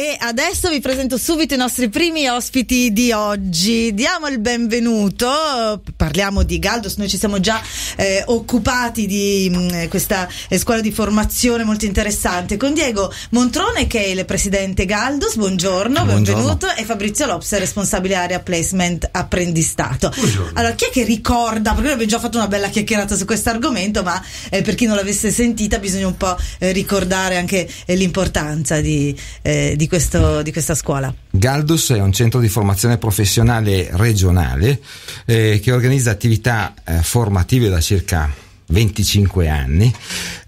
E adesso vi presento subito i nostri primi ospiti di oggi. Diamo il benvenuto, parliamo di Galdos, noi ci siamo già eh, occupati di mh, mm, questa eh, scuola di formazione molto interessante, con Diego Montrone che è il presidente Galdos, buongiorno, buongiorno. benvenuto, e Fabrizio Lopes, responsabile area placement apprendistato. Buongiorno. Allora, chi è che ricorda, perché noi abbiamo già fatto una bella chiacchierata su questo argomento, ma eh, per chi non l'avesse sentita bisogna un po' eh, ricordare anche eh, l'importanza di, eh, di questo, di questa scuola? Galdus è un centro di formazione professionale regionale eh, che organizza attività eh, formative da circa 25 anni,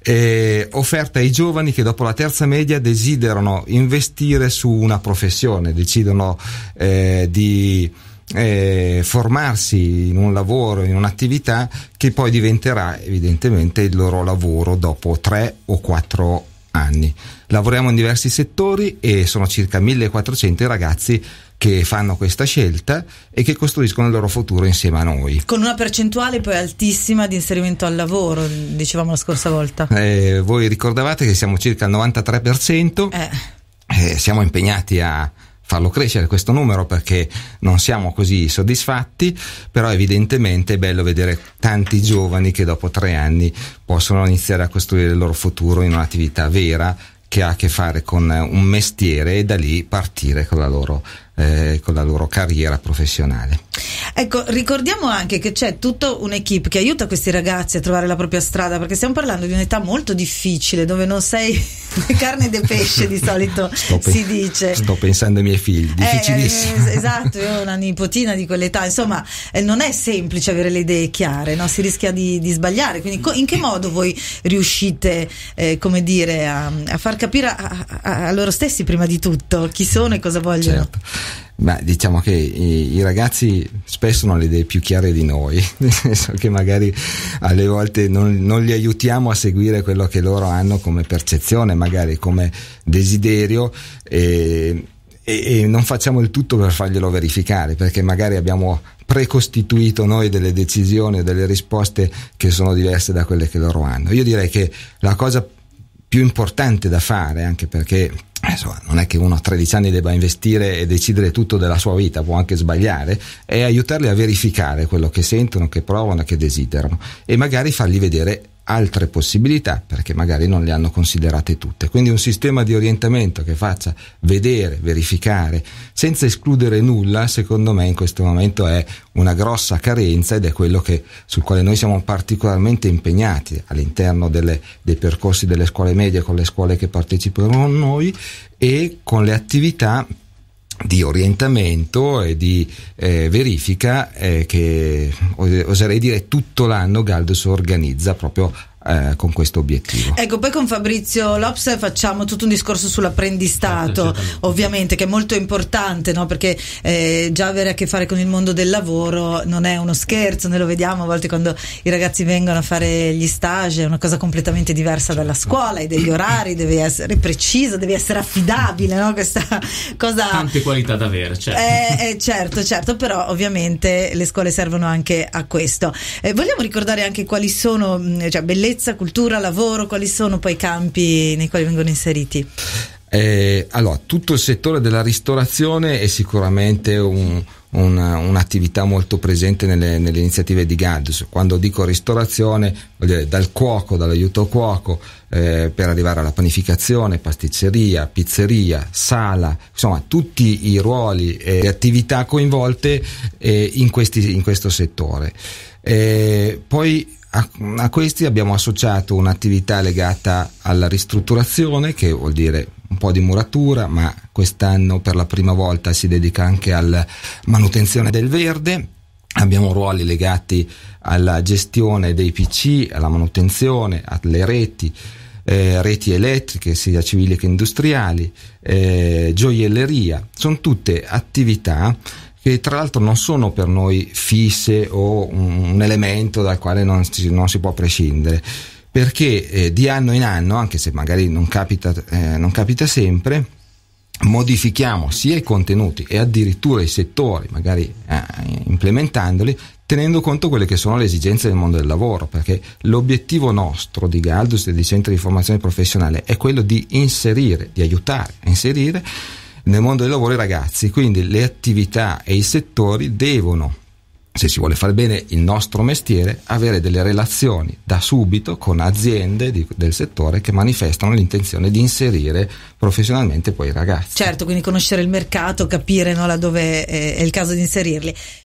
eh, offerta ai giovani che dopo la terza media desiderano investire su una professione, decidono eh, di eh, formarsi in un lavoro, in un'attività che poi diventerà evidentemente il loro lavoro dopo tre o quattro anni anni. Lavoriamo in diversi settori e sono circa 1400 i ragazzi che fanno questa scelta e che costruiscono il loro futuro insieme a noi. Con una percentuale poi altissima di inserimento al lavoro, dicevamo la scorsa volta. Eh, voi ricordavate che siamo circa il 93%, eh. Eh, siamo impegnati a, farlo crescere questo numero perché non siamo così soddisfatti, però evidentemente è bello vedere tanti giovani che dopo tre anni possono iniziare a costruire il loro futuro in un'attività vera che ha a che fare con un mestiere e da lì partire con la loro, eh, con la loro carriera professionale. Ecco, ricordiamo anche che c'è tutta un'equipe che aiuta questi ragazzi a trovare la propria strada, perché stiamo parlando di un'età molto difficile, dove non sei carne de pesce di solito sto si dice. Sto pensando ai miei figli, eh, difficilissimo. Eh, esatto, io ho una nipotina di quell'età, insomma, eh, non è semplice avere le idee chiare, no? si rischia di, di sbagliare. Quindi, in che modo voi riuscite, eh, come dire, a, a far capire a, a, a, loro stessi prima di tutto chi sono e cosa vogliono? Certo. Beh, diciamo che i, i, ragazzi spesso hanno le idee più chiare di noi, nel senso che magari alle volte non, non, li aiutiamo a seguire quello che loro hanno come percezione, magari come desiderio. E, e, e non facciamo il tutto per farglielo verificare perché magari abbiamo precostituito noi delle decisioni o delle risposte che sono diverse da quelle che loro hanno. Io direi che la cosa più importante da fare, anche perché Insomma, non è che uno a 13 anni debba investire e decidere tutto della sua vita, può anche sbagliare, è aiutarli a verificare quello che sentono, che provano, che desiderano e magari fargli vedere altre possibilità perché magari non le hanno considerate tutte. Quindi un sistema di orientamento che faccia vedere, verificare, senza escludere nulla, secondo me in questo momento è una grossa carenza ed è quello che, sul quale noi siamo particolarmente impegnati all'interno delle, dei percorsi delle scuole medie con le scuole che partecipano a noi e con le attività di orientamento e di eh, verifica eh, che eh, oserei dire tutto l'anno Galdos organizza proprio eh, con questo obiettivo. Ecco, poi con Fabrizio Lops facciamo tutto un discorso sull'apprendistato, certo, certo. ovviamente, che è molto importante, no? perché eh, già avere a che fare con il mondo del lavoro non è uno scherzo, noi lo vediamo a volte quando i ragazzi vengono a fare gli stage, è una cosa completamente diversa dalla certo. scuola, hai degli orari, devi essere precisa, devi essere affidabile, no? questa cosa... Tante qualità da avere, certo. Eh, eh certo, certo, però ovviamente le scuole servono anche a questo. Eh, vogliamo ricordare anche quali sono, mm, cioè, bellezze bellezza, cultura, lavoro, quali sono poi i campi nei quali vengono inseriti? Eh, allora, tutto il settore della ristorazione è sicuramente un, una, un'attività molto presente nelle, nelle, iniziative di Gardus. Quando dico ristorazione, dire, dal cuoco, dall'aiuto cuoco, eh, per arrivare alla panificazione, pasticceria, pizzeria, sala, insomma tutti i ruoli e le attività coinvolte eh, in, questi, in, questo settore. Eh, poi a, a questi abbiamo associato un'attività legata alla ristrutturazione, che vuol dire un po' di muratura, ma quest'anno per la prima volta si dedica anche alla manutenzione del verde. Abbiamo ruoli legati alla gestione dei PC, alla manutenzione, alle reti, eh, reti elettriche sia civili che industriali, eh, gioielleria. Sono tutte attività che tra l'altro non sono per noi fisse o un, elemento dal quale non si, non si può prescindere, perché eh, di anno in anno, anche se magari non capita, eh, non capita sempre, modifichiamo sia i contenuti e addirittura i settori, magari eh, implementandoli, tenendo conto quelle che sono le esigenze del mondo del lavoro, perché l'obiettivo nostro di Galdus e di Centro di Formazione Professionale è quello di inserire, di aiutare a inserire nel mondo del lavoro i ragazzi, quindi le attività e i settori devono se si vuole fare bene il nostro mestiere, avere delle relazioni da subito con aziende di, del settore che manifestano l'intenzione di inserire professionalmente poi i ragazzi. Certo, quindi conoscere il mercato, capire no, laddove è, eh, è il caso di inserirli.